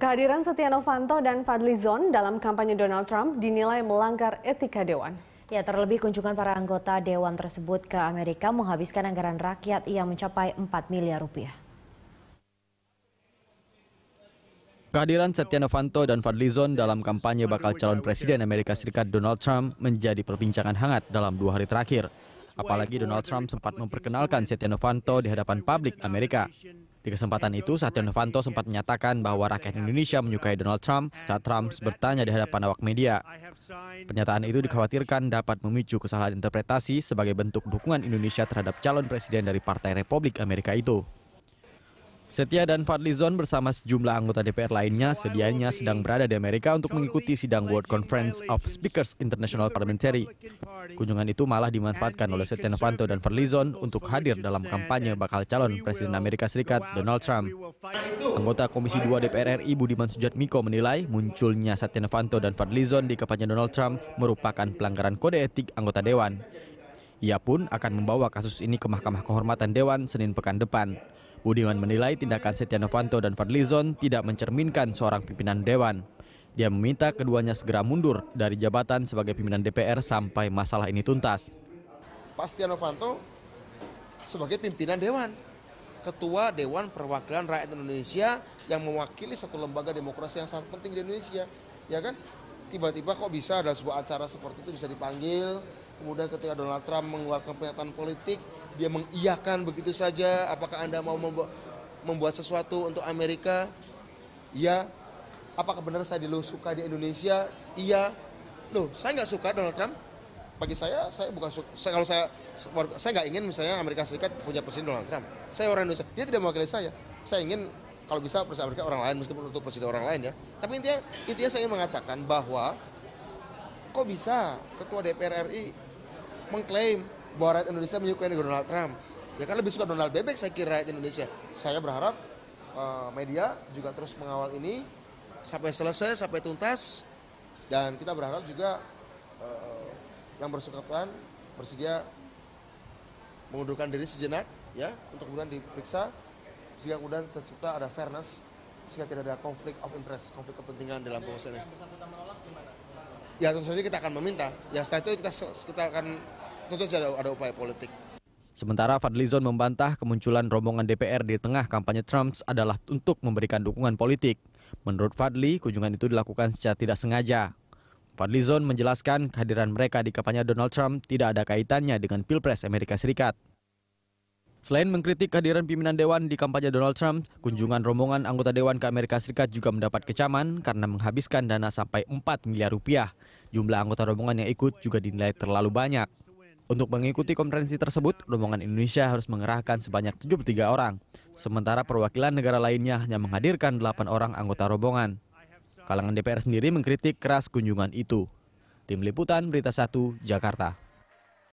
Kehadiran Setia Novanto dan Fadli Zon dalam kampanye Donald Trump dinilai melanggar etika dewan. Ya, terlebih kunjungan para anggota dewan tersebut ke Amerika menghabiskan anggaran rakyat yang mencapai 4 miliar rupiah. Kehadiran Setia Novanto dan Fadli Zon dalam kampanye bakal calon presiden Amerika Serikat Donald Trump menjadi perbincangan hangat dalam dua hari terakhir. Apalagi Donald Trump sempat memperkenalkan Setia Novanto di hadapan publik Amerika. Di kesempatan itu, Satya Novanto sempat menyatakan bahwa rakyat Indonesia menyukai Donald Trump saat Trump bertanya di hadapan awak media. Pernyataan itu dikhawatirkan dapat memicu kesalahan interpretasi sebagai bentuk dukungan Indonesia terhadap calon presiden dari Partai Republik Amerika itu. Setia dan Fadlizon bersama sejumlah anggota DPR lainnya sedianya sedang berada di Amerika untuk mengikuti sidang World Conference of Speakers International Parliamentary. Kunjungan itu malah dimanfaatkan oleh Setia Novanto dan Fadlizon untuk hadir dalam kampanye bakal calon Presiden Amerika Serikat Donald Trump. Anggota Komisi 2 DPR RI Budiman Sujatmiko menilai munculnya Setia Novanto dan Fadlizon di kampanye Donald Trump merupakan pelanggaran kode etik anggota Dewan. Ia pun akan membawa kasus ini ke Mahkamah Kehormatan Dewan Senin pekan depan. Budiman menilai tindakan Setia Novanto dan Fadlizon tidak mencerminkan seorang pimpinan dewan. Dia meminta keduanya segera mundur dari jabatan sebagai pimpinan DPR sampai masalah ini tuntas. Pak Setia Novanto sebagai pimpinan dewan, ketua Dewan Perwakilan Rakyat Indonesia yang mewakili satu lembaga demokrasi yang sangat penting di Indonesia, ya kan? Tiba-tiba kok bisa ada sebuah acara seperti itu bisa dipanggil, kemudian ketika Donald Trump mengeluarkan pernyataan politik, dia mengiyakan begitu saja? Apakah Anda mau membuat, membuat sesuatu untuk Amerika? Iya. Apakah benar saya dulu suka di Indonesia? Iya. Loh, saya nggak suka Donald Trump. Bagi saya, saya bukan suka. Saya, kalau saya, saya nggak ingin misalnya Amerika Serikat punya presiden Donald Trump. Saya orang Indonesia. Dia tidak mewakili saya. Saya ingin kalau bisa presiden Amerika orang lain meskipun untuk presiden orang lain ya. Tapi intinya, intinya saya ingin mengatakan bahwa kok bisa ketua DPR RI mengklaim bahwa rakyat Indonesia menyukai Donald Trump. Ya kan lebih suka Donald Bebek saya kira rakyat Indonesia. Saya berharap uh, media juga terus mengawal ini sampai selesai, sampai tuntas. Dan kita berharap juga uh, yang bersangkutan bersedia mengundurkan diri sejenak ya untuk kemudian diperiksa sehingga kemudian tercipta ada fairness sehingga tidak ada konflik of interest, konflik kepentingan dalam proses ini. Ya tentu saja kita akan meminta. Ya setelah itu kita kita akan tentu saja ada, upaya politik. Sementara Fadlizon membantah kemunculan rombongan DPR di tengah kampanye Trump adalah untuk memberikan dukungan politik. Menurut Fadli, kunjungan itu dilakukan secara tidak sengaja. Fadlizon menjelaskan kehadiran mereka di kampanye Donald Trump tidak ada kaitannya dengan Pilpres Amerika Serikat. Selain mengkritik kehadiran pimpinan dewan di kampanye Donald Trump, kunjungan rombongan anggota dewan ke Amerika Serikat juga mendapat kecaman karena menghabiskan dana sampai 4 miliar rupiah. Jumlah anggota rombongan yang ikut juga dinilai terlalu banyak. Untuk mengikuti konferensi tersebut, rombongan Indonesia harus mengerahkan sebanyak 73 orang, sementara perwakilan negara lainnya hanya menghadirkan 8 orang anggota rombongan. Kalangan DPR sendiri mengkritik keras kunjungan itu. Tim Liputan Berita 1, Jakarta.